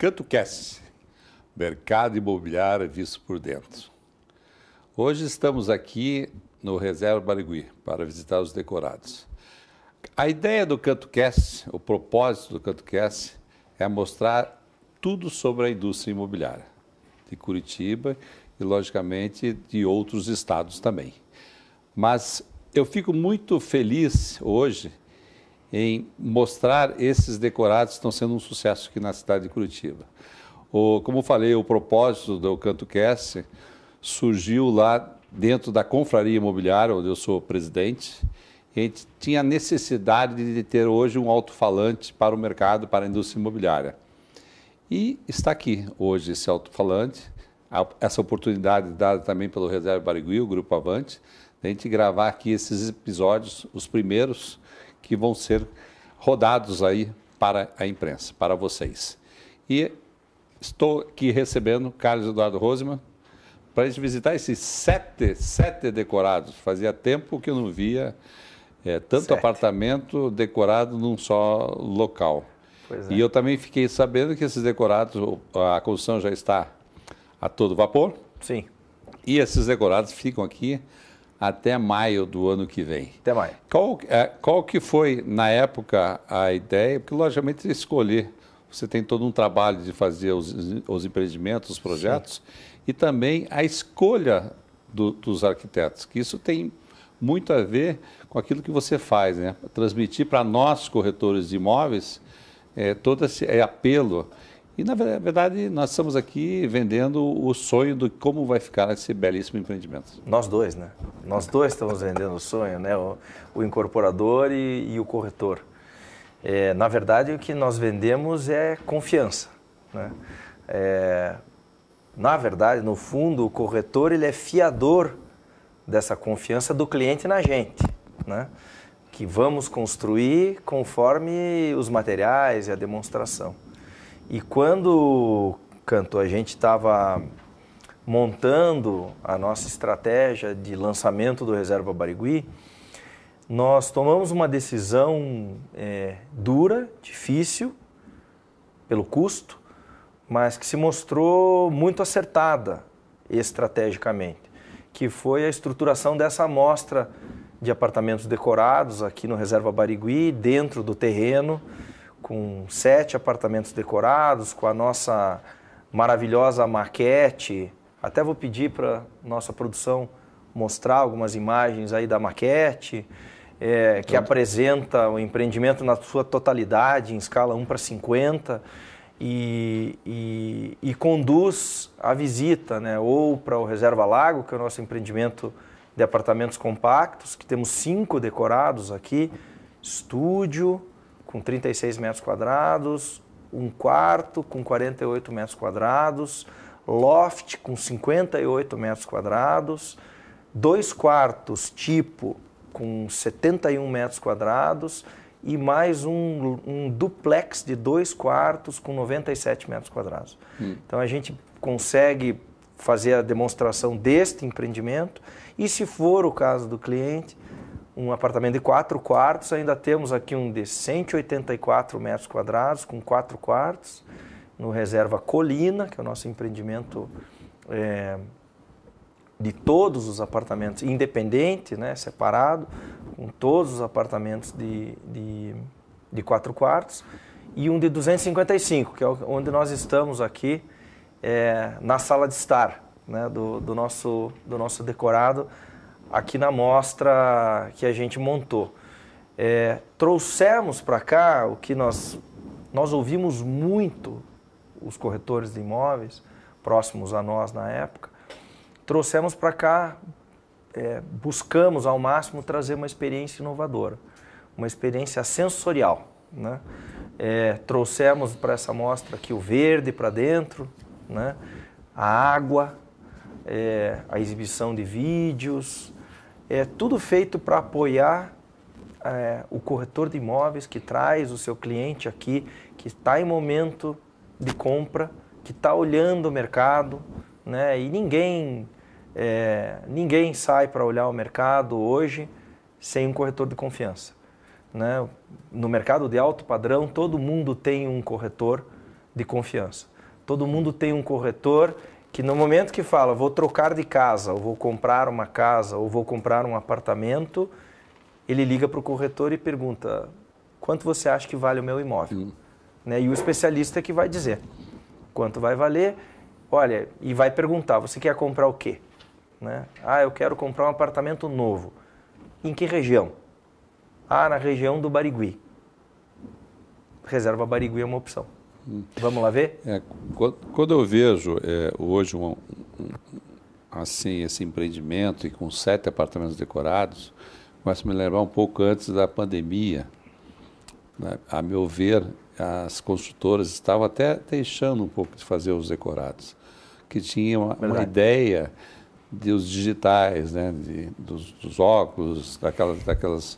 Canto Cass, mercado imobiliário visto por dentro. Hoje estamos aqui no Reserva Barigui para visitar os decorados. A ideia do Canto Cass, o propósito do Canto Cass, é mostrar tudo sobre a indústria imobiliária de Curitiba e, logicamente, de outros estados também. Mas eu fico muito feliz hoje em mostrar esses decorados que estão sendo um sucesso aqui na cidade de Curitiba. O, como falei, o propósito do Canto Cast surgiu lá dentro da Confraria Imobiliária, onde eu sou presidente. A gente tinha a necessidade de ter hoje um alto-falante para o mercado, para a indústria imobiliária. E está aqui hoje esse alto-falante, essa oportunidade dada também pelo Reserva Barigui, o Grupo Avante, de a gente gravar aqui esses episódios, os primeiros, que vão ser rodados aí para a imprensa, para vocês. E estou aqui recebendo Carlos Eduardo Roseman para a gente visitar esses sete, sete decorados. Fazia tempo que eu não via é, tanto sete. apartamento decorado num só local. É. E eu também fiquei sabendo que esses decorados, a construção já está a todo vapor. Sim. E esses decorados ficam aqui até maio do ano que vem. Até maio. Qual, é, qual que foi, na época, a ideia? Porque, logicamente, escolher. Você tem todo um trabalho de fazer os, os empreendimentos, os projetos, Sim. e também a escolha do, dos arquitetos, que isso tem muito a ver com aquilo que você faz, né? Transmitir para nós, corretores de imóveis, é, todo esse é, apelo e, na verdade, nós estamos aqui vendendo o sonho de como vai ficar esse belíssimo empreendimento. Nós dois, né? Nós dois estamos vendendo o sonho, né? O, o incorporador e, e, o corretor. É, na verdade, o que nós vendemos é confiança, né? É, na verdade, no fundo, o corretor ele é fiador dessa confiança do cliente na gente, né? Que vamos construir conforme os materiais e a demonstração. E quando, Canto, a gente estava montando a nossa estratégia de lançamento do Reserva Barigui, nós tomamos uma decisão é, dura, difícil, pelo custo, mas que se mostrou muito acertada estrategicamente, que foi a estruturação dessa amostra de apartamentos decorados aqui no Reserva Barigui, dentro do terreno, com sete apartamentos decorados, com a nossa maravilhosa maquete. Até vou pedir para nossa produção mostrar algumas imagens aí da maquete, é, que apresenta o empreendimento na sua totalidade, em escala 1 para 50, e, e, e conduz a visita, né? ou para o Reserva Lago, que é o nosso empreendimento de apartamentos compactos, que temos cinco decorados aqui, estúdio, com 36 metros quadrados, um quarto com 48 metros quadrados, loft com 58 metros quadrados, dois quartos tipo com 71 metros quadrados e mais um, um duplex de dois quartos com 97 metros quadrados. Hum. Então a gente consegue fazer a demonstração deste empreendimento e se for o caso do cliente, um apartamento de quatro quartos, ainda temos aqui um de 184 metros quadrados, com quatro quartos, no Reserva Colina, que é o nosso empreendimento é, de todos os apartamentos, independente, né, separado, com todos os apartamentos de, de, de quatro quartos, e um de 255, que é onde nós estamos aqui, é, na sala de estar né, do, do, nosso, do nosso decorado, aqui na mostra que a gente montou. É, trouxemos para cá o que nós, nós ouvimos muito os corretores de imóveis, próximos a nós na época, trouxemos para cá, é, buscamos ao máximo trazer uma experiência inovadora, uma experiência sensorial. Né? É, trouxemos para essa mostra aqui o verde para dentro, né? a água, é, a exibição de vídeos, é tudo feito para apoiar é, o corretor de imóveis que traz o seu cliente aqui, que está em momento de compra, que está olhando o mercado, né? E ninguém é, ninguém sai para olhar o mercado hoje sem um corretor de confiança. Né? No mercado de alto padrão, todo mundo tem um corretor de confiança. Todo mundo tem um corretor que no momento que fala vou trocar de casa, ou vou comprar uma casa, ou vou comprar um apartamento, ele liga para o corretor e pergunta quanto você acha que vale o meu imóvel? Hum. Né? E o especialista é que vai dizer quanto vai valer, olha, e vai perguntar, você quer comprar o quê? Né? Ah, eu quero comprar um apartamento novo. Em que região? Ah, na região do Barigui. Reserva Barigui é uma opção. Vamos lá ver? É, quando eu vejo é, hoje um, um, assim, esse empreendimento e com sete apartamentos decorados, começo a me lembrar um pouco antes da pandemia. Né? A meu ver, as construtoras estavam até deixando um pouco de fazer os decorados, que tinham uma, uma ideia dos digitais, né? De, dos, dos óculos, daquelas, daquelas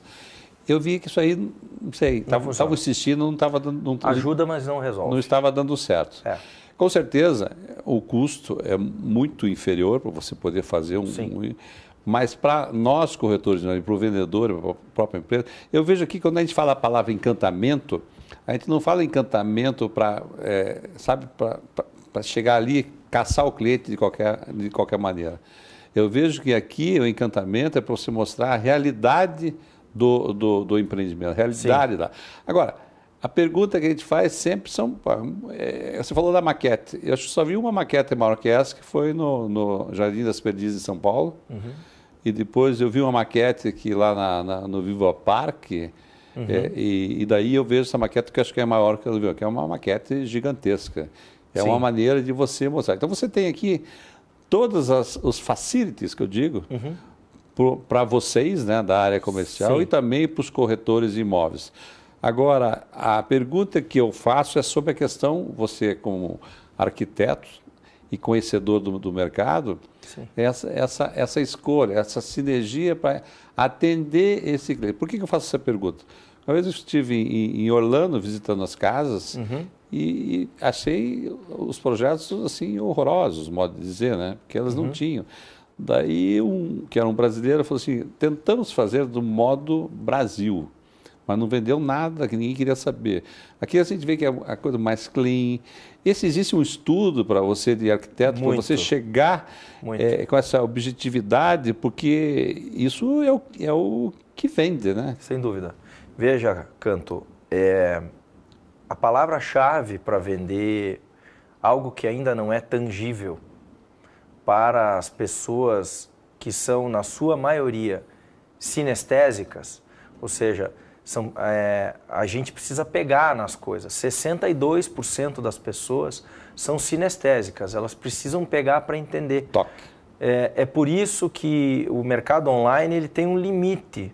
eu vi que isso aí, não sei, estava insistindo, não estava dando. Não, Ajuda, mas não resolve. Não estava dando certo. É. Com certeza, o custo é muito inferior para você poder fazer um. um mas para nós, corretores, né, para o vendedor, para a própria empresa, eu vejo aqui que quando a gente fala a palavra encantamento, a gente não fala encantamento para, é, sabe, para chegar ali, caçar o cliente de qualquer, de qualquer maneira. Eu vejo que aqui o encantamento é para você mostrar a realidade do, do, do empreendimento, a realidade Sim. lá. Agora, a pergunta que a gente faz sempre são. É, você falou da maquete. Eu acho que só vi uma maquete maior que essa, que foi no, no Jardim das Perdizes, em São Paulo. Uhum. E depois eu vi uma maquete aqui lá na, na, no Viva Parque. É, uhum. É, e, e, daí eu vejo essa maquete que acho que é maior que eu vi, que é uma maquete gigantesca. É Sim. uma maneira de você mostrar. Então você tem aqui todos as os facilities que eu digo. Uhum para vocês, né, da área comercial, Sim. e também para os corretores de imóveis. Agora, a pergunta que eu faço é sobre a questão, você como arquiteto e conhecedor do, do mercado, essa, essa, essa escolha, essa sinergia para atender esse cliente. Por que, que, eu faço essa pergunta? Uma vez eu estive em, em Orlando visitando as casas uhum. e, e, achei os projetos assim horrorosos, modo de dizer, né? Porque elas uhum. não tinham. Daí um que era um brasileiro falou assim: tentamos fazer do modo Brasil, mas não vendeu nada que ninguém queria saber. Aqui a gente vê que é a coisa mais clean. Esse existe um estudo para você de arquiteto, para você chegar é, com essa objetividade, porque isso é o, é o que vende, né? Sem dúvida. Veja, Canto, é, a palavra-chave para vender algo que ainda não é tangível para as pessoas que são, na sua maioria, sinestésicas, ou seja, são, é, a gente precisa pegar nas coisas. 62% das pessoas são sinestésicas, elas precisam pegar para entender. Toque. É, é por isso que o mercado online ele tem um limite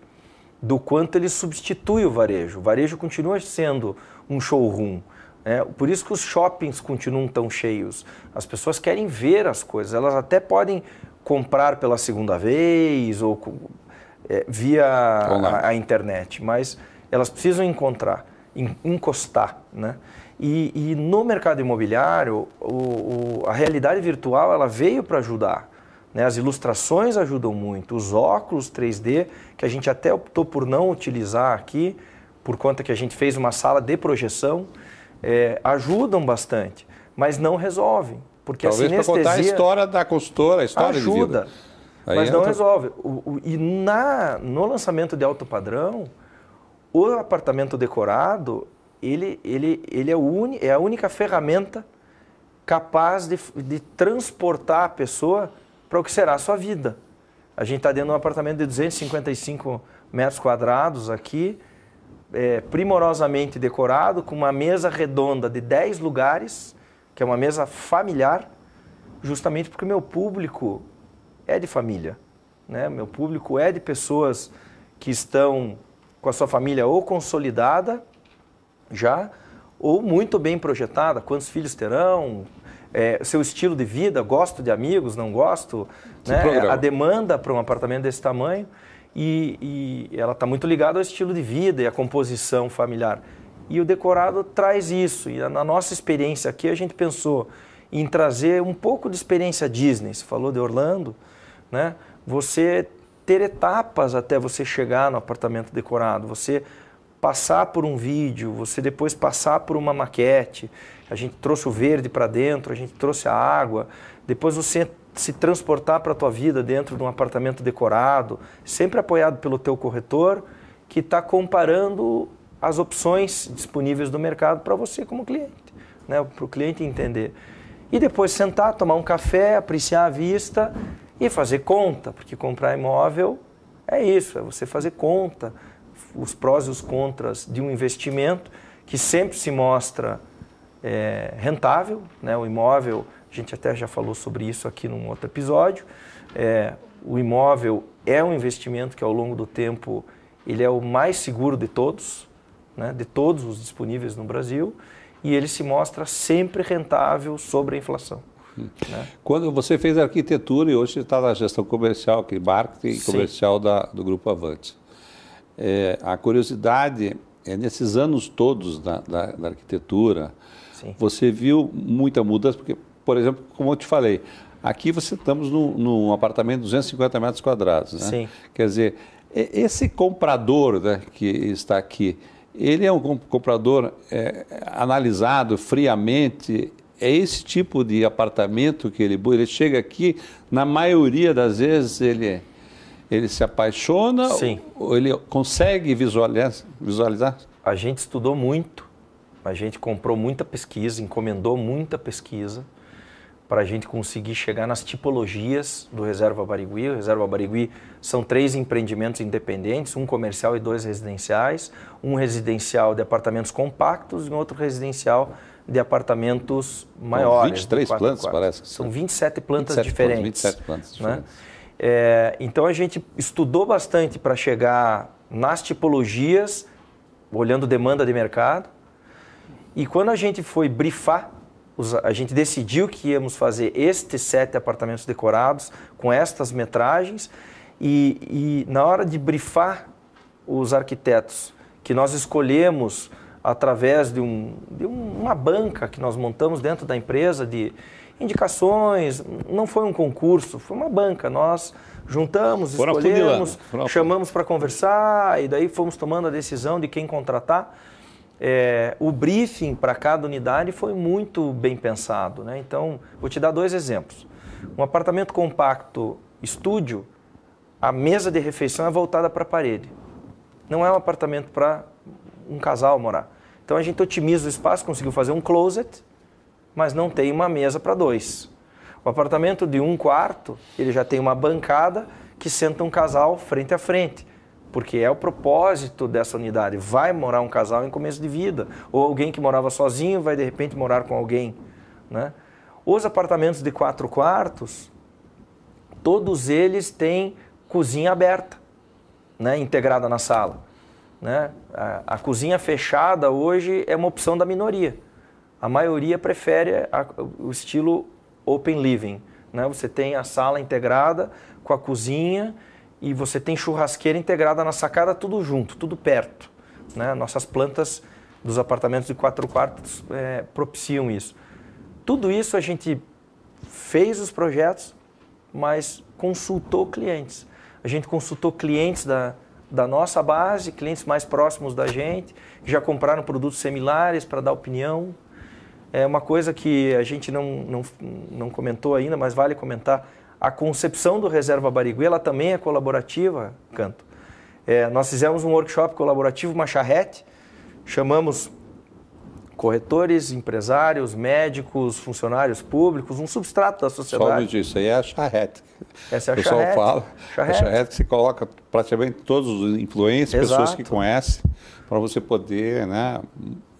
do quanto ele substitui o varejo. O varejo continua sendo um showroom, é, por isso que os shoppings continuam tão cheios. As pessoas querem ver as coisas. Elas até podem comprar pela segunda vez ou é, via a, a, internet, mas elas precisam encontrar, em, encostar, né? E, e, no mercado imobiliário, o, o, a realidade virtual ela veio para ajudar. Né? As ilustrações ajudam muito, os óculos 3D, que a gente até optou por não utilizar aqui, por conta que a gente fez uma sala de projeção é, ajudam bastante, mas não resolvem. Porque Talvez a sinestesia... para contar a história da consultora, a história ajuda, mas entra... não resolve. O, o, e na, no lançamento de alto padrão, o apartamento decorado, ele, ele, ele é, é a única ferramenta capaz de, de transportar a pessoa para o que será a sua vida. A gente está dentro de um apartamento de 255 metros quadrados aqui, é, primorosamente decorado, com uma mesa redonda de 10 lugares, que é uma mesa familiar, justamente porque meu público é de família. Né? Meu público é de pessoas que estão com a sua família ou consolidada já, ou muito bem projetada, quantos filhos terão, é, seu estilo de vida, gosto de amigos, não gosto, né? a demanda para um apartamento desse tamanho e, e ela está muito ligada ao estilo de vida e à composição familiar. E o decorado traz isso. E na nossa experiência aqui, a gente pensou em trazer um pouco de experiência Disney. Você falou de Orlando, né? Você ter etapas até você chegar no apartamento decorado, você passar por um vídeo, você depois passar por uma maquete. A gente trouxe o verde para dentro, a gente trouxe a água. Depois você se transportar para a tua vida dentro de um apartamento decorado, sempre apoiado pelo teu corretor, que está comparando as opções disponíveis do mercado para você como cliente, né? para o cliente entender. E depois sentar, tomar um café, apreciar a vista e fazer conta, porque comprar imóvel é isso, é você fazer conta, os prós e os contras de um investimento que sempre se mostra é, rentável, né? o imóvel a gente até já falou sobre isso aqui num outro episódio. É, o imóvel é um investimento que ao longo do tempo ele é o mais seguro de todos, né, de todos os disponíveis no Brasil, e ele se mostra sempre rentável sobre a inflação. Hum. Né? Quando você fez arquitetura e hoje está na gestão comercial, que marketing Sim. comercial da, do Grupo Avante. É, a curiosidade é nesses anos todos da, da, da arquitetura, Sim. você viu muita mudança, porque por exemplo, como eu te falei, aqui você estamos num, num apartamento de 250 metros quadrados. Né? Sim. Quer dizer, esse comprador né, que está aqui, ele é um comprador é, analisado friamente. É esse tipo de apartamento que ele ele chega aqui, na maioria das vezes ele ele se apaixona Sim. ou ele consegue visualizar, visualizar? A gente estudou muito, a gente comprou muita pesquisa, encomendou muita pesquisa para a gente conseguir chegar nas tipologias do Reserva Barigui. O Reserva Barigui são três empreendimentos independentes, um comercial e dois residenciais, um residencial de apartamentos compactos e um outro residencial de apartamentos maiores. São 23 plantas, parece. São, são 27 plantas 27 diferentes. Plantas, 27 plantas diferentes. Né? É, então a gente estudou bastante para chegar nas tipologias, olhando demanda de mercado. E quando a gente foi brifar a gente decidiu que íamos fazer estes sete apartamentos decorados com estas metragens e, e na hora de brifar os arquitetos que nós escolhemos através de, um, de uma banca que nós montamos dentro da empresa de indicações, não foi um concurso, foi uma banca. Nós juntamos, escolhemos, chamamos para conversar e daí fomos tomando a decisão de quem contratar é, o briefing para cada unidade foi muito bem pensado. Né? Então, vou te dar dois exemplos. Um apartamento compacto estúdio, a mesa de refeição é voltada para a parede. Não é um apartamento para um casal morar. Então a gente otimiza o espaço, conseguiu fazer um closet, mas não tem uma mesa para dois. O apartamento de um quarto, ele já tem uma bancada que senta um casal frente a frente porque é o propósito dessa unidade. Vai morar um casal em começo de vida, ou alguém que morava sozinho vai de repente morar com alguém. Né? Os apartamentos de quatro quartos, todos eles têm cozinha aberta, né? integrada na sala. Né? A, a cozinha fechada hoje é uma opção da minoria. A maioria prefere a, o estilo open living. Né? Você tem a sala integrada com a cozinha e você tem churrasqueira integrada na sacada, tudo junto, tudo perto. Né? Nossas plantas dos apartamentos de quatro quartos é, propiciam isso. Tudo isso a gente fez os projetos, mas consultou clientes. A gente consultou clientes da, da nossa base, clientes mais próximos da gente, que já compraram produtos similares para dar opinião. É uma coisa que a gente não, não, não comentou ainda, mas vale comentar a concepção do Reserva Barigui, ela também é colaborativa, Canto. É, nós fizemos um workshop colaborativo, uma charrete, chamamos corretores, empresários, médicos, funcionários públicos, um substrato da sociedade. Só disso, aí é a charrete. Essa é a o pessoal fala, charrete. a é charrete se coloca praticamente todos os influentes, pessoas que conhecem, para você poder né,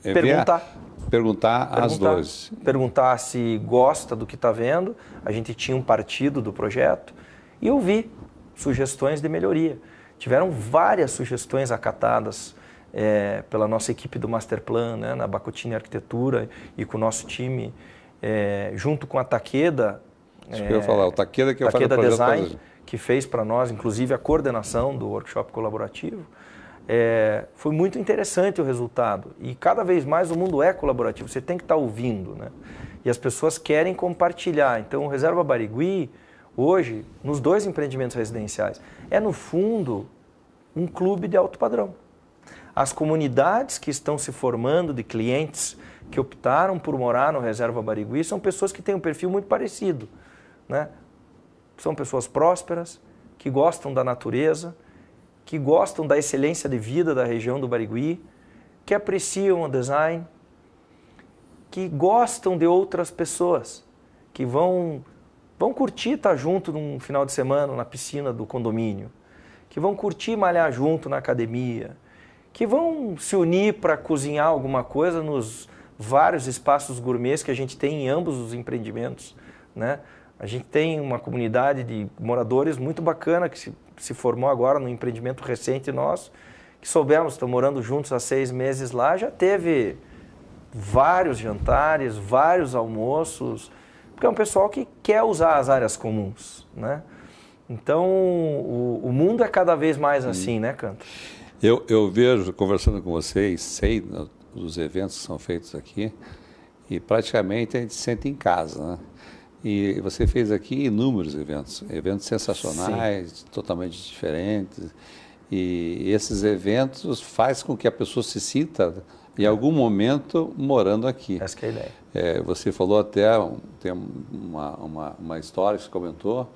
é perguntar. Perguntar, às 12. Perguntar se gosta do que está vendo. A gente tinha um partido do projeto e ouvi sugestões de melhoria. Tiveram várias sugestões acatadas é, pela nossa equipe do Masterplan, né, na Bacotini Arquitetura e com o nosso time, é, junto com a Taqueda. Isso é, que eu ia falar, o Taqueda que Taqueda eu falei Design, que fez para nós, inclusive, a coordenação do workshop colaborativo. É, foi muito interessante o resultado. E cada vez mais o mundo é colaborativo, você tem que estar tá ouvindo. Né? E as pessoas querem compartilhar. Então, o Reserva Barigui, hoje, nos dois empreendimentos residenciais, é no fundo um clube de alto padrão. As comunidades que estão se formando de clientes que optaram por morar no Reserva Barigui são pessoas que têm um perfil muito parecido. Né? São pessoas prósperas, que gostam da natureza que gostam da excelência de vida da região do Barigui, que apreciam o design, que gostam de outras pessoas, que vão vão curtir estar junto num final de semana na piscina do condomínio, que vão curtir malhar junto na academia, que vão se unir para cozinhar alguma coisa nos vários espaços gourmets que a gente tem em ambos os empreendimentos, né? A gente tem uma comunidade de moradores muito bacana que se se formou agora no empreendimento recente nosso, que soubemos, estamos morando juntos há seis meses lá, já teve vários jantares, vários almoços, porque é um pessoal que quer usar as áreas comuns, né? Então, o, o mundo é cada vez mais assim, né, Canto? Eu, eu vejo, conversando com vocês, sei dos eventos que são feitos aqui, e praticamente a gente se sente em casa, né? E você fez aqui inúmeros eventos, eventos sensacionais, Sim. totalmente diferentes. E esses eventos faz com que a pessoa se sinta em é. algum momento morando aqui. Essa é a ideia. É, você falou até, tem uma, uma, uma história que você comentou,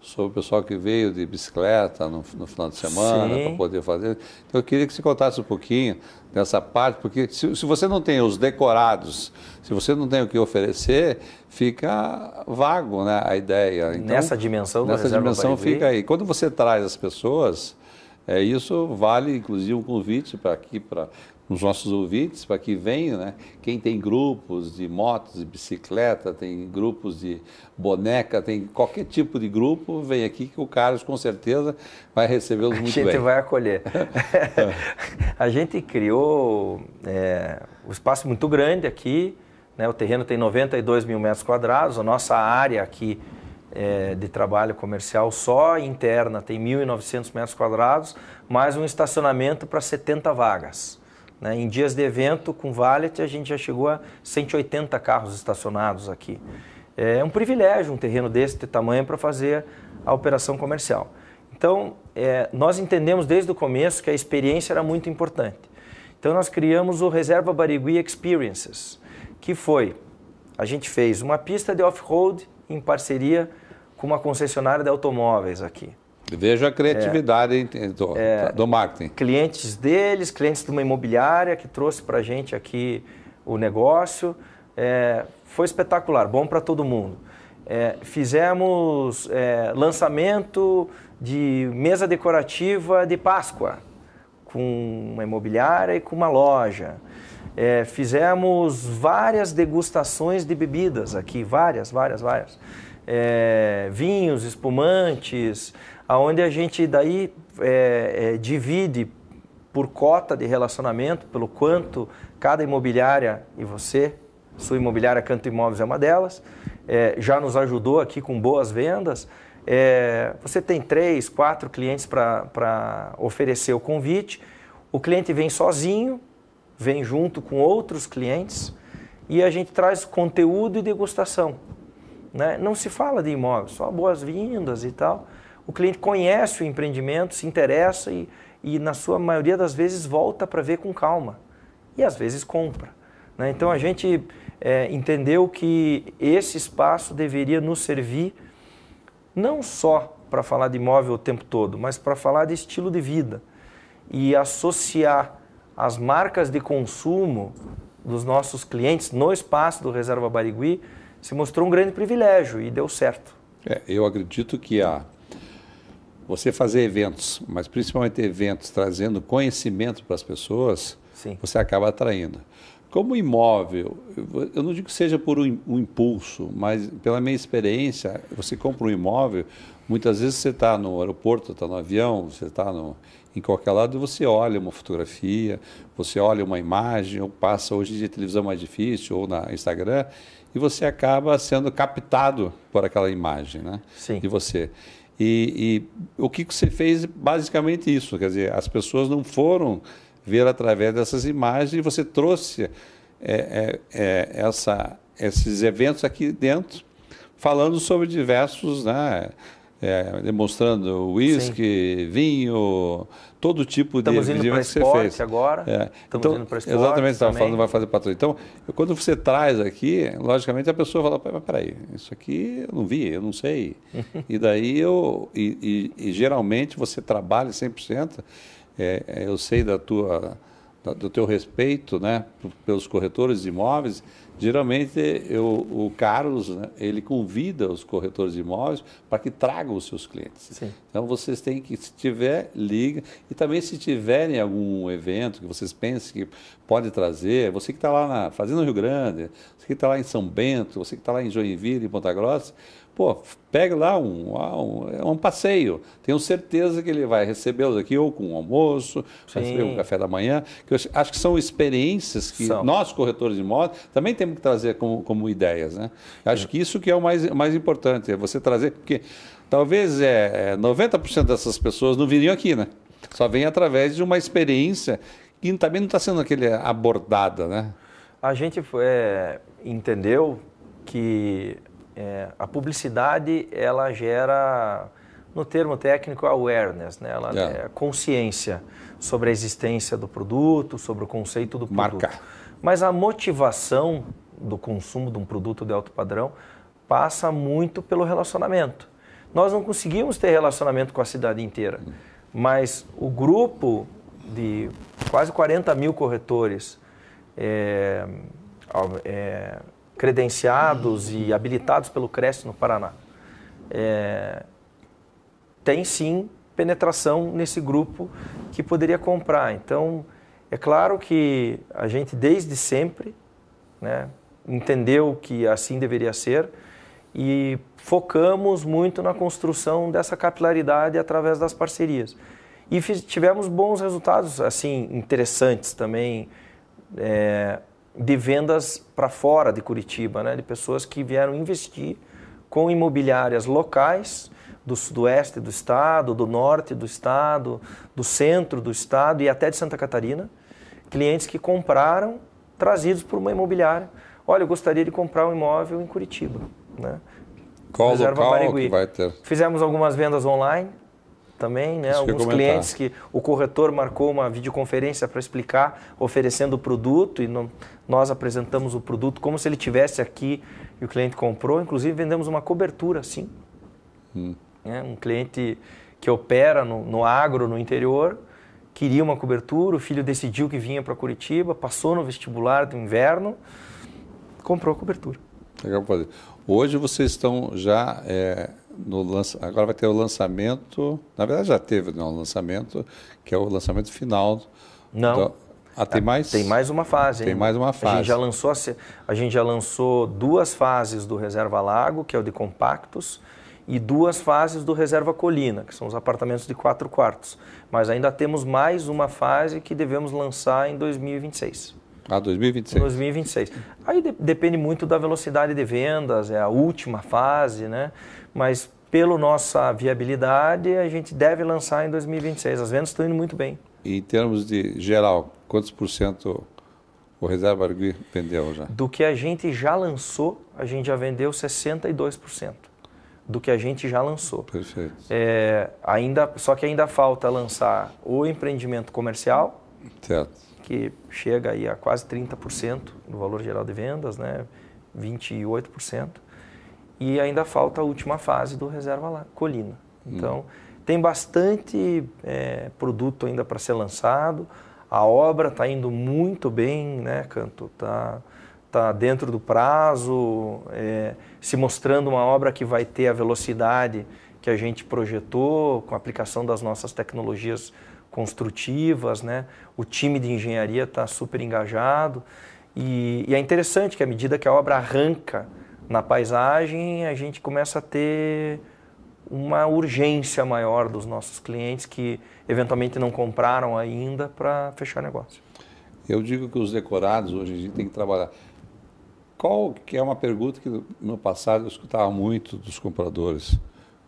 sobre o pessoal que veio de bicicleta no, no final de semana para poder fazer. Então, eu queria que você contasse um pouquinho dessa parte, porque se, se, você não tem os decorados, se você não tem o que oferecer, fica vago né, a ideia. Então, nessa dimensão Nessa Reserva dimensão fica aí. Quando você traz as pessoas, é, isso vale, inclusive, um convite para aqui, para nos nossos ouvintes para que venham, né? Quem tem grupos de motos, de bicicleta, tem grupos de boneca, tem qualquer tipo de grupo, vem aqui que o Carlos com certeza vai recebê-los muito bem. A gente bem. vai acolher. a gente criou é, um espaço muito grande aqui, né? O terreno tem 92 mil metros quadrados, a nossa área aqui é, de trabalho comercial só interna tem 1.900 metros quadrados, mais um estacionamento para 70 vagas. Né? Em dias de evento, com Valet, a gente já chegou a 180 carros estacionados aqui. É um privilégio um terreno desse de tamanho para fazer a operação comercial. Então, é, nós entendemos desde o começo que a experiência era muito importante. Então, nós criamos o Reserva Barigui Experiences, que foi, a gente fez uma pista de off-road em parceria com uma concessionária de automóveis aqui. Veja a criatividade é, do, é, do, marketing. Clientes deles, clientes de uma imobiliária que trouxe para a gente aqui o negócio. É, foi espetacular, bom para todo mundo. É, fizemos é, lançamento de mesa decorativa de Páscoa com uma imobiliária e com uma loja. É, fizemos várias degustações de bebidas aqui, várias, várias, várias. vinhos, espumantes, aonde a gente daí é, é, divide por cota de relacionamento, pelo quanto cada imobiliária e você, sua imobiliária Canto Imóveis é uma delas, é, já nos ajudou aqui com boas vendas. É, você tem três, quatro clientes para oferecer o convite, o cliente vem sozinho, vem junto com outros clientes e a gente traz conteúdo e degustação. Né? Não se fala de imóveis, só boas-vindas e tal o cliente conhece o empreendimento, se interessa e, e na sua maioria das vezes, volta para ver com calma. E às vezes compra. Né? Então a gente é, entendeu que esse espaço deveria nos servir não só para falar de imóvel o tempo todo, mas para falar de estilo de vida e associar as marcas de consumo dos nossos clientes no espaço do Reserva Barigui se mostrou um grande privilégio e deu certo. É, eu acredito que a você fazer eventos, mas principalmente eventos trazendo conhecimento para as pessoas, Sim. você acaba atraindo. Como imóvel, eu não digo que seja por um, impulso, mas pela minha experiência, você compra um imóvel, muitas vezes você está no aeroporto, está no avião, você está em qualquer lado, você olha uma fotografia, você olha uma imagem, ou passa hoje em dia televisão mais difícil, ou na Instagram, e você acaba sendo captado por aquela imagem, né? Sim. De você. E, e o que você fez basicamente isso, quer dizer, as pessoas não foram ver através dessas imagens e você trouxe é, é, é essa, esses eventos aqui dentro, falando sobre diversos né, é, demonstrando uísque, vinho, todo tipo Estamos de indo para que esporte você fez. agora. É. Estamos então, indo para esporte. Exatamente, estava falando, vai fazer patrocínio. Então, quando você traz aqui, logicamente a pessoa fala, mas peraí, isso aqui eu não vi, eu não sei. e daí eu. E, e, e, geralmente você trabalha 100%, é, é, eu sei da tua, da, do teu respeito né, pelos corretores de imóveis Geralmente, eu, o Carlos, né, ele convida os corretores de imóveis para que tragam os seus clientes. Sim. Então, vocês têm que, se tiver, liga. E também, se tiverem algum evento que vocês pensem que pode trazer, você que está lá na Fazenda Rio Grande, você que está lá em São Bento, você que está lá em Joinville, em Ponta Grossa, Pô, pega lá um, ah, um, é um passeio. Tenho certeza que ele vai recebê-los aqui, ou com um almoço, vai receber um café da manhã. Que eu acho que são experiências que são. nós, corretores de imóveis, também temos que trazer como, como ideias. Né? Acho que isso que é o mais, mais importante, é você trazer, porque talvez é, 90% é, dessas pessoas não viriam aqui, né? Só vem através de uma experiência que também não está sendo aquele abordada, né? A gente é, entendeu que é, a publicidade ela gera, no termo técnico, awareness, né? ela é. é consciência sobre a existência do produto, sobre o conceito do produto. Marca. Mas a motivação do consumo de um produto de alto padrão passa muito pelo relacionamento. Nós não conseguimos ter relacionamento com a cidade inteira, mas o grupo de quase 40 mil corretores é, é, credenciados e habilitados pelo CREST no Paraná. É, tem sim penetração nesse grupo que poderia comprar. Então, é claro que a gente desde sempre né, entendeu que assim deveria ser e focamos muito na construção dessa capilaridade através das parcerias. E tivemos bons resultados assim interessantes também. É, de vendas para fora de Curitiba, né? de pessoas que vieram investir com imobiliárias locais do sudoeste do estado, do norte do estado, do centro do estado e até de Santa Catarina, clientes que compraram trazidos por uma imobiliária. Olha, eu gostaria de comprar um imóvel em Curitiba, né? Qual Reserva local Barigui. que vai ter? Fizemos algumas vendas online, também, né? Isso Alguns que clientes que o corretor marcou uma videoconferência para explicar, oferecendo o produto e não, nós apresentamos o produto como se ele tivesse aqui e o cliente comprou. Inclusive vendemos uma cobertura, sim. Hum. É, um cliente que opera no, no agro, no interior, queria uma cobertura, o filho decidiu que vinha para Curitiba, passou no vestibular do inverno, comprou a cobertura. Legal, fazer. Hoje vocês estão já é no lança, agora vai ter o lançamento, na verdade já teve um né, lançamento, que é o lançamento final. Não. Do, ah, tem é, mais? Tem mais uma fase. Tem hein? mais uma fase. A gente, já lançou, a gente já lançou duas fases do Reserva Lago, que é o de compactos, e duas fases do Reserva Colina, que são os apartamentos de quatro quartos. Mas ainda temos mais uma fase que devemos lançar em 2026. Ah, 2026. 2026. Aí de, depende muito da velocidade de vendas, é a última fase, né? mas pela nossa viabilidade, a gente deve lançar em 2026. As vendas estão indo muito bem. E em termos de geral, quantos por cento o Reserva Argui vendeu já? Do que a gente já lançou, a gente já vendeu 62% do que a gente já lançou. Perfeito. É, ainda, só que ainda falta lançar o empreendimento comercial, certo. que chega aí a quase 30% do valor geral de vendas, né? 28% e ainda falta a última fase do Reserva lá, Colina. Hum. Então, hum. tem bastante é, produto ainda para ser lançado, a obra está indo muito bem, né, Canto? Está tá dentro do prazo, é, se mostrando uma obra que vai ter a velocidade que a gente projetou com a aplicação das nossas tecnologias construtivas, né? O time de engenharia está super engajado e, e, é interessante que à medida que a obra arranca na paisagem, a gente começa a ter uma urgência maior dos nossos clientes que eventualmente não compraram ainda para fechar negócio. Eu digo que os decorados hoje a gente tem que trabalhar. Qual que é uma pergunta que no passado eu escutava muito dos compradores?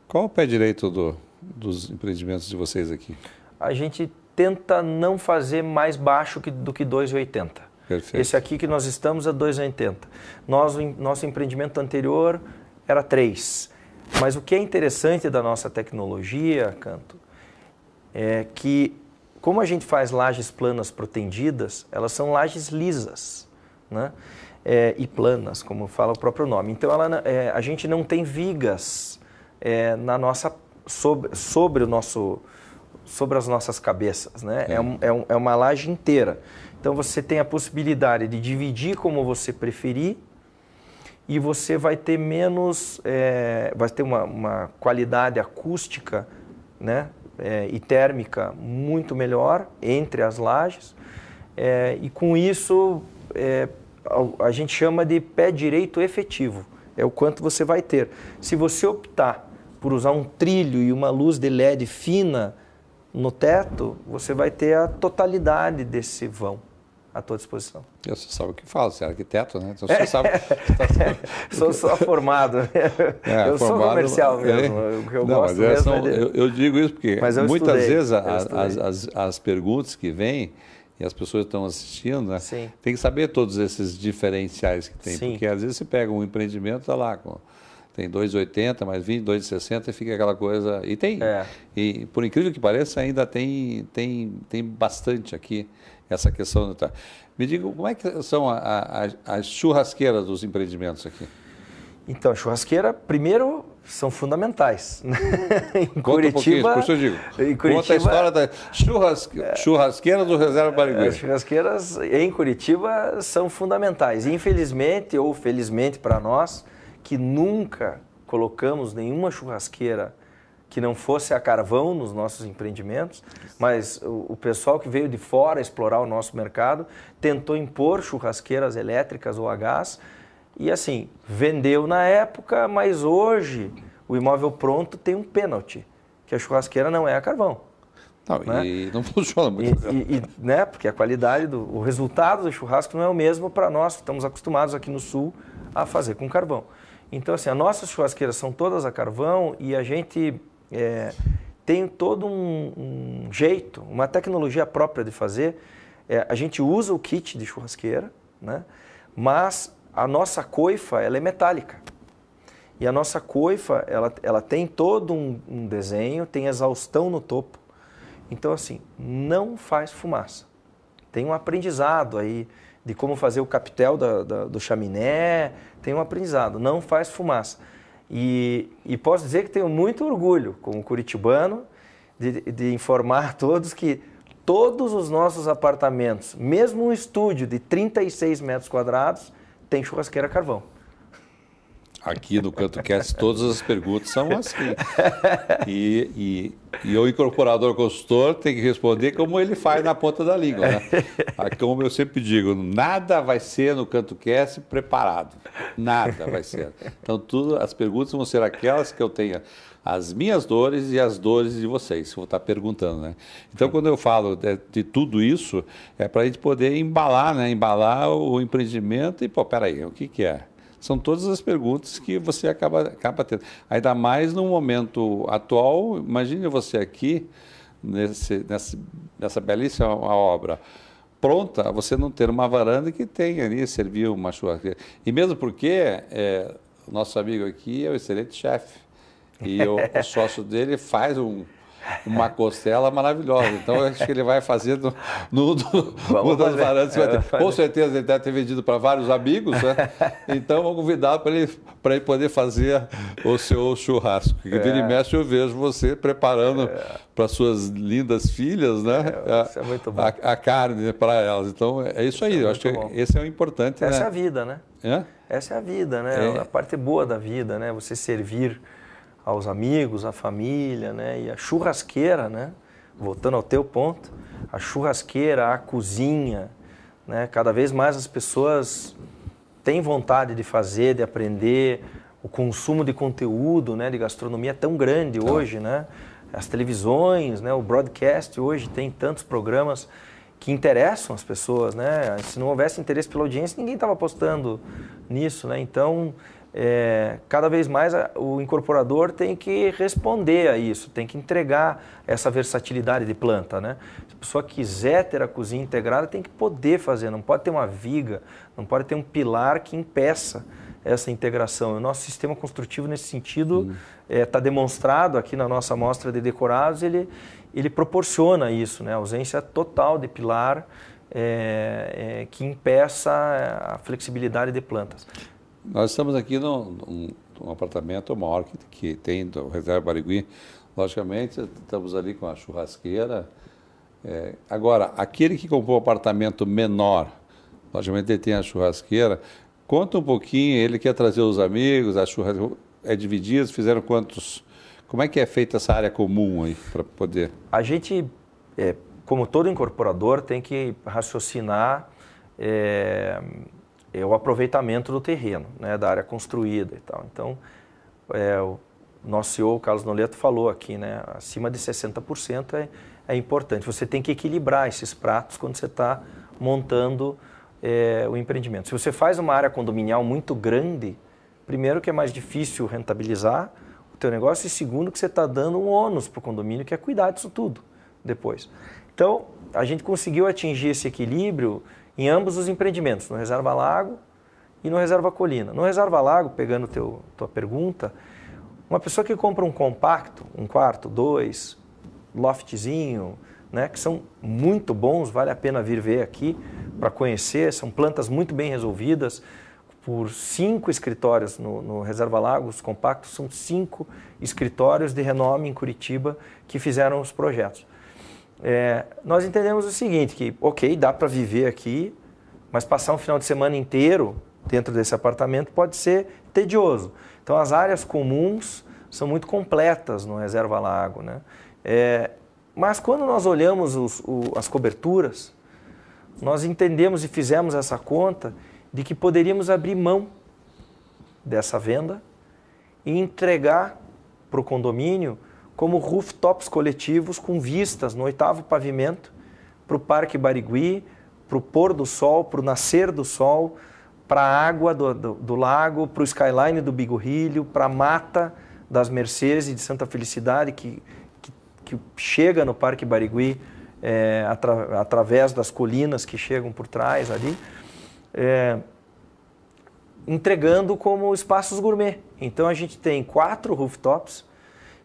Qual o pé direito do, dos empreendimentos de vocês aqui? A gente tenta não fazer mais baixo que, do que 2,80. Perfeito. Esse aqui que nós estamos é a 2,80. Nós, nosso empreendimento anterior era 3. Mas o que é interessante da nossa tecnologia, Canto, é que como a gente faz lajes planas protendidas, elas são lajes lisas né? É, e planas, como fala o próprio nome. Então ela, é, a gente não tem vigas é, na nossa, sobre, sobre, o nosso, sobre as nossas cabeças. Né? É, um, é, um, é uma laje inteira. Então você tem a possibilidade de dividir como você preferir e você vai ter menos, é, vai ter uma, uma, qualidade acústica né, é, e térmica muito melhor entre as lajes. É, e com isso é, a gente chama de pé direito efetivo, é o quanto você vai ter. Se você optar por usar um trilho e uma luz de LED fina no teto, você vai ter a totalidade desse vão à tua disposição. Eu só sabe o que falo, você é arquiteto, né? Então, você é. sabe. Tá sou só formado. É, eu formado, sou comercial é. mesmo. O que eu não, gosto mesmo. é de... eu, eu, digo isso porque muitas estudei, vezes a, as, as, as perguntas que vêm e as pessoas estão assistindo, né? Sim. Tem que saber todos esses diferenciais que tem, Sim. porque às vezes você pega um empreendimento, está lá com tem 2,80, mais 20, 2,60 fica aquela coisa. E tem. É. E por incrível que pareça, ainda tem, tem, tem bastante aqui essa questão do Me diga, como é que são a, a, as churrasqueiras dos empreendimentos aqui? Então, churrasqueira, primeiro, são fundamentais. Né? em Conta Curitiba. Um isso, eu digo. Em Curitiba, Conta a história da churrasque, churrasqueira do Reserva Barigui. As churrasqueiras em Curitiba são fundamentais. Infelizmente, ou felizmente para nós, que nunca colocamos nenhuma churrasqueira que não fosse a carvão nos nossos empreendimentos, mas o, o, pessoal que veio de fora explorar o nosso mercado tentou impor churrasqueiras elétricas ou a gás e assim vendeu na época, mas hoje o imóvel pronto tem um pênalti que a churrasqueira não é a carvão. Não, né? e não funciona muito. E, e, e, né, porque a qualidade, do, o resultado do churrasco não é o mesmo para nós que estamos acostumados aqui no Sul a fazer com carvão. Então, assim, as nossas churrasqueiras são todas a carvão e a gente é, tem todo um, um, jeito, uma tecnologia própria de fazer. É, a gente usa o kit de churrasqueira, né? mas a nossa coifa ela é metálica. E a nossa coifa ela, ela tem todo um, um desenho, tem exaustão no topo. Então, assim, não faz fumaça. Tem um aprendizado aí de como fazer o capitel da, da, do chaminé, tem um aprendizado, não faz fumaça. E, e posso dizer que tenho muito orgulho, como curitibano, de, de informar a todos que todos os nossos apartamentos, mesmo um estúdio de 36 metros quadrados, tem churrasqueira a carvão aqui do Cast, todas as perguntas são assim. E, e, e o incorporador consultor tem que responder como ele faz na ponta da língua. Né? Como eu sempre digo, nada vai ser no Canto Cast preparado. Nada vai ser. Então, tudo, as perguntas vão ser aquelas que eu tenha as minhas dores e as dores de vocês, vou estar perguntando, né? Então, quando eu falo de, de tudo isso, é para a gente poder embalar, né? Embalar o empreendimento e, pô, peraí, o que que é? São todas as perguntas que você acaba, acaba tendo. Ainda mais no momento atual, imagine você aqui, nesse, nessa, nessa belíssima obra pronta, você não ter uma varanda que tenha ali, servir uma churrasqueira. E mesmo porque é, nosso amigo aqui é um excelente chefe. E o, o sócio dele faz um uma costela é maravilhosa. Então, eu acho que ele vai fazer no, no, no, no das varandas. É, com certeza, ele deve ter vendido para vários amigos. Né? Então, vou convidar para ele, ele poder fazer o seu churrasco. Que é. vira e é. mexe, eu vejo você preparando é. para suas lindas filhas né? É, a, a, carne para elas. Então, é isso aí. eu acho que esse é o importante. Né? Essa né? é a vida, né? Essa é a vida, né? É. A parte boa da vida, né? Você servir aos amigos, à família, né? E a churrasqueira, né? Voltando ao teu ponto, a churrasqueira, a cozinha, né? Cada vez mais as pessoas têm vontade de fazer, de aprender. O consumo de conteúdo, né, de gastronomia é tão grande hoje, né? As televisões, né, o broadcast hoje tem tantos programas que interessam as pessoas, né? Se não houvesse interesse pela audiência, ninguém estava apostando nisso, né? Então, é, cada vez mais a, o incorporador tem que responder a isso, tem que entregar essa versatilidade de planta. Né? Se a pessoa quiser ter a cozinha integrada, tem que poder fazer, não pode ter uma viga, não pode ter um pilar que impeça essa integração. O nosso sistema construtivo, nesse sentido, está hum. é, tá demonstrado aqui na nossa amostra de decorados, ele, ele proporciona isso, né? ausência total de pilar é, é, que impeça a flexibilidade de plantas. Nós estamos aqui num, num, num apartamento maior que, que tem do Reserva Barigui. Logicamente, estamos ali com a churrasqueira. É, agora, aquele que comprou um apartamento menor, logicamente ele tem a churrasqueira. Conta um pouquinho, ele quer trazer os amigos, a churrasqueira é dividida, fizeram quantos... Como é que é feita essa área comum aí para poder? A gente, é, como todo incorporador, tem que raciocinar é, é o aproveitamento do terreno, né, da área construída e tal. Então, é, o nosso CEO, Carlos Noleto, falou aqui, né, acima de 60% é, é importante. Você tem que equilibrar esses pratos quando você está montando é, o empreendimento. Se você faz uma área condominial muito grande, primeiro que é mais difícil rentabilizar o teu negócio e segundo que você está dando um ônus para o condomínio, que é cuidar disso tudo depois. Então, a gente conseguiu atingir esse equilíbrio em ambos os empreendimentos, no Reserva Lago e no Reserva Colina. No Reserva Lago, pegando teu, tua pergunta, uma pessoa que compra um compacto, um quarto, dois, loftzinho, né, que são muito bons, vale a pena vir ver aqui para conhecer, são plantas muito bem resolvidas, por cinco escritórios no, no Reserva Lago, os compactos são cinco escritórios de renome em Curitiba que fizeram os projetos é, nós entendemos o seguinte, que ok, dá para viver aqui, mas passar um final de semana inteiro dentro desse apartamento pode ser tedioso. Então as áreas comuns são muito completas no Reserva Lago. Né? É, mas quando nós olhamos os, o, as coberturas, nós entendemos e fizemos essa conta de que poderíamos abrir mão dessa venda e entregar para o condomínio como rooftops coletivos com vistas no oitavo pavimento para o Parque Barigui, para o pôr do sol, para o nascer do sol, para a água do, do, do lago, para o skyline do Bigorrilho, para a mata das Mercedes e de Santa Felicidade, que, que, que chega no Parque Barigui é, atra, através das colinas que chegam por trás ali, é, entregando como espaços gourmet. Então a gente tem quatro rooftops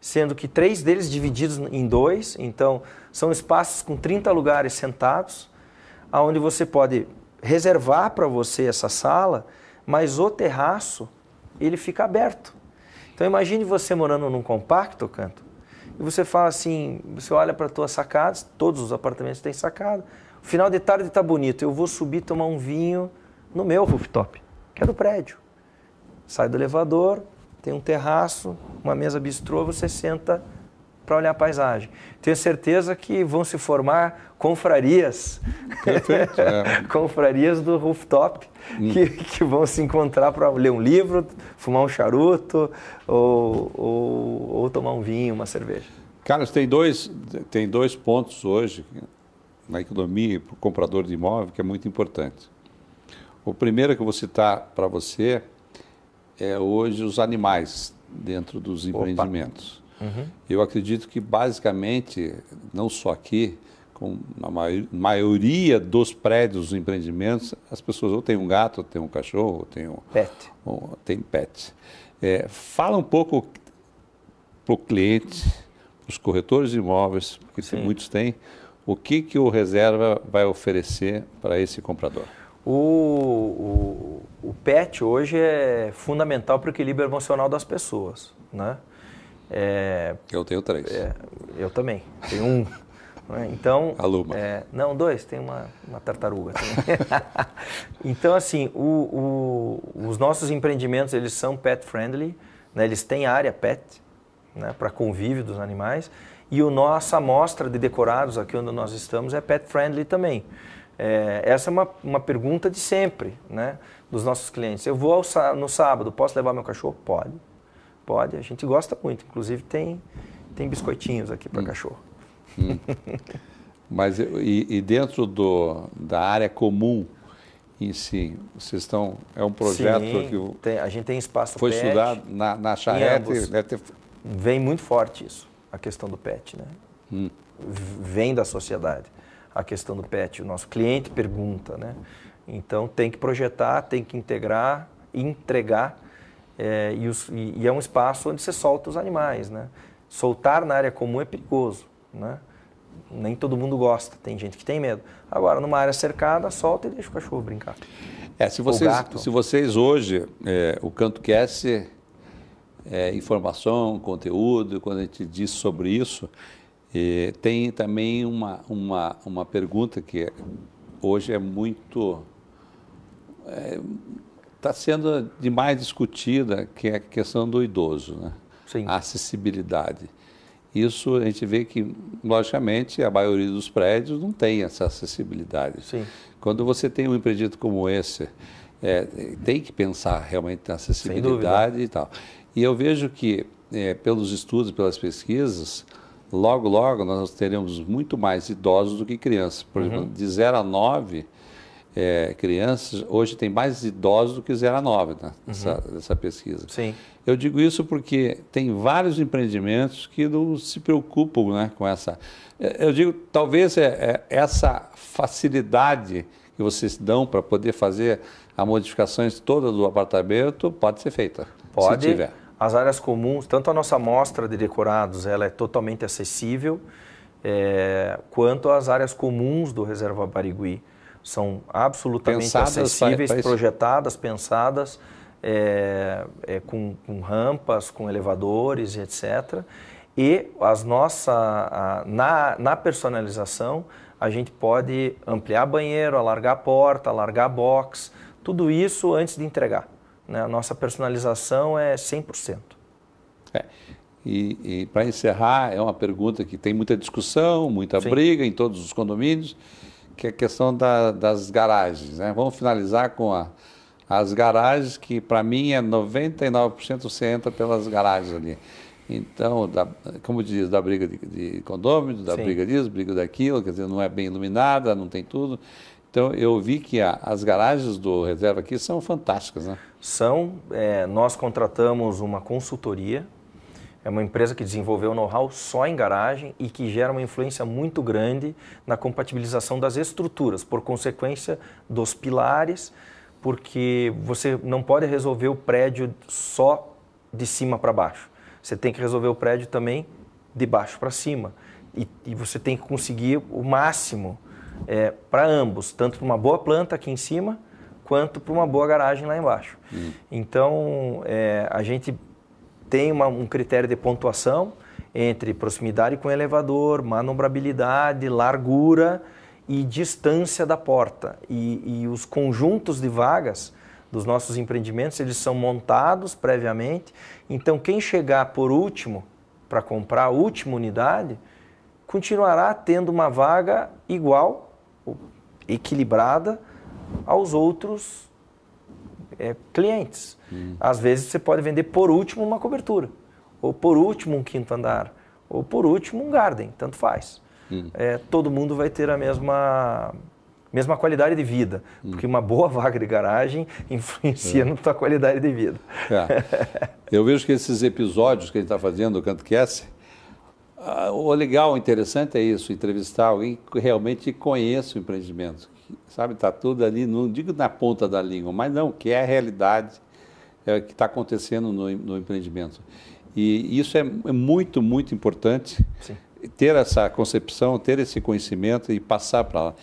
sendo que três deles divididos em dois, então são espaços com 30 lugares sentados, aonde você pode reservar para você essa sala, mas o terraço ele fica aberto. Então imagine você morando num compacto, canto, e você fala assim, você olha para tua sacada, todos os apartamentos têm sacada. O final de tarde está bonito, eu vou subir tomar um vinho no meu rooftop, que é do prédio. Sai do elevador, tem um terraço, uma mesa bistrô, você senta para olhar a paisagem. Tenho certeza que vão se formar confrarias. Perfeito. É. confrarias do rooftop hum. que, que, vão se encontrar para ler um livro, fumar um charuto ou, ou, ou, tomar um vinho, uma cerveja. Carlos, tem dois, tem dois pontos hoje na economia para o comprador de imóvel que é muito importante. O primeiro que eu vou citar para você é hoje os animais dentro dos empreendimentos. Uhum. Eu acredito que basicamente, não só aqui, com na maioria dos prédios, dos empreendimentos, as pessoas ou têm um gato, ou têm um cachorro, ou têm um pet. Ou, tem pet. É, fala um pouco para o cliente, para os corretores de imóveis, porque muitos têm, o que, que o reserva vai oferecer para esse comprador? O, o, o pet hoje é fundamental para o equilíbrio emocional das pessoas, né? É, eu tenho três. É, eu também. Tenho um. Né? Então. Aluma. É, não, dois, tem uma, uma tartaruga. então, assim, o, o, os nossos empreendimentos eles são pet friendly, né? eles têm área pet né? para convívio dos animais. E a nossa amostra de decorados aqui onde nós estamos é pet friendly também. É, essa é uma, uma pergunta de sempre. Né? dos nossos clientes. Eu vou no sábado, posso levar meu cachorro? Pode. Pode, a gente gosta muito. Inclusive tem, tem biscoitinhos aqui para hum. cachorro. Hum. Mas e, e, dentro do, da área comum em si, vocês estão. É um projeto Sim, que. tem, a gente tem espaço Foi pet, estudado na, na charrete. Ter... Vem muito forte isso, a questão do pet, né? Hum. Vem da sociedade a questão do pet. O nosso cliente pergunta, né? Então tem que projetar, tem que integrar, entregar, é, e, os, e, e, é um espaço onde você solta os animais. Né? Soltar na área comum é perigoso, né? nem todo mundo gosta, tem gente que tem medo. Agora, numa área cercada, solta e deixa o cachorro brincar. É, se vocês, se vocês hoje, é, o Canto Cast é, informação, conteúdo, quando a gente diz sobre isso, tem também uma, uma, uma pergunta que é, hoje é muito está é, tá sendo demais discutida, que é a questão do idoso, né? Sim. a acessibilidade. Isso a gente vê que, logicamente, a maioria dos prédios não tem essa acessibilidade. Sim. Quando você tem um empreendimento como esse, é, tem que pensar realmente na acessibilidade e tal. E eu vejo que, é, pelos estudos, pelas pesquisas, logo, logo nós teremos muito mais idosos do que crianças. Por uhum. exemplo, de 0 a 9, é, crianças, hoje tem mais idosos do que 0 a 9 né, nessa, uhum. nessa, pesquisa. Sim. Eu digo isso porque tem vários empreendimentos que não se preocupam né, com essa. É, eu digo, talvez é, é essa facilidade que vocês dão para poder fazer as modificações todas do apartamento pode ser feita. Pode. Se tiver. As áreas comuns, tanto a nossa amostra de decorados, ela é totalmente acessível, é, quanto as áreas comuns do Reserva Barigui são absolutamente pensadas, acessíveis, pra, pra projetadas, pensadas, é, é, com, com, rampas, com elevadores, etc. E as nossa, a, na, na personalização, a gente pode ampliar banheiro, alargar a porta, alargar a box, tudo isso antes de entregar. Né? A nossa personalização é 100%. É. E, e para encerrar, é uma pergunta que tem muita discussão, muita Sim. briga em todos os condomínios que é a questão da, das garagens. Né? Vamos finalizar com a, as garagens, que para mim é 99% você entra pelas garagens ali. Então, da, como diz, da briga de, de condomínio, da Sim. briga disso, briga daquilo, quer dizer, não é bem iluminada, não tem tudo. Então, eu vi que a, as garagens do Reserva aqui são fantásticas, né? São. É, nós contratamos uma consultoria é uma empresa que desenvolveu know-how só em garagem e que gera uma influência muito grande na compatibilização das estruturas, por consequência dos pilares, porque você não pode resolver o prédio só de cima para baixo. Você tem que resolver o prédio também de baixo para cima. E, e, você tem que conseguir o máximo é, para ambos, tanto para uma boa planta aqui em cima, quanto para uma boa garagem lá embaixo. Uhum. Então, é, a gente tem uma, um critério de pontuação entre proximidade com o elevador, manobrabilidade, largura e distância da porta. E, e, os conjuntos de vagas dos nossos empreendimentos, eles são montados previamente. Então, quem chegar por último para comprar a última unidade, continuará tendo uma vaga igual, equilibrada aos outros é, clientes. Hum. Às vezes você pode vender por último uma cobertura, ou por último um quinto andar, ou por último um garden, tanto faz. Hum. É, todo mundo vai ter a mesma mesma qualidade de vida, hum. porque uma boa vaga de garagem influencia é. na tua qualidade de vida. É. Eu vejo que esses episódios que a gente está fazendo, o Canto que é, o legal, o interessante é isso, entrevistar alguém que realmente conheça o empreendimento, sabe? Está tudo ali, não digo na ponta da língua, mas não, que é a realidade é, que está acontecendo no, no, empreendimento. E isso é, é muito, muito importante, Sim. ter essa concepção, ter esse conhecimento e passar para lá.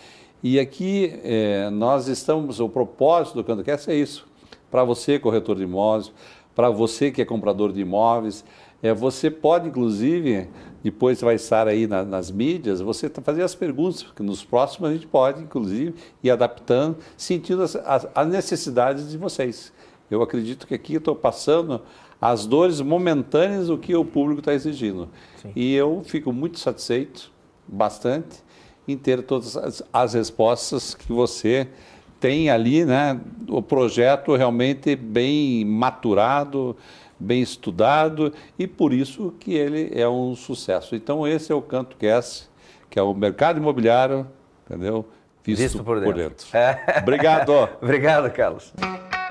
E aqui é, nós estamos, o propósito do CandoCast é isso, para você, corretor de imóveis, para você que é comprador de imóveis, é, você pode, inclusive, depois vai estar aí na, nas mídias, você tá fazer as perguntas, porque nos próximos a gente pode, inclusive, ir adaptando, sentindo as, as, as necessidades de vocês. Eu acredito que aqui estou passando as dores momentâneas do que o público está exigindo. Sim. E eu fico muito satisfeito, bastante, em ter todas as, as respostas que você tem ali, né? O projeto realmente bem maturado, bem estudado e por isso que ele é um sucesso. Então esse é o canto que é que é o mercado imobiliário, entendeu? Visto, Visto por dentro. Por dentro. Obrigado. Obrigado, Carlos.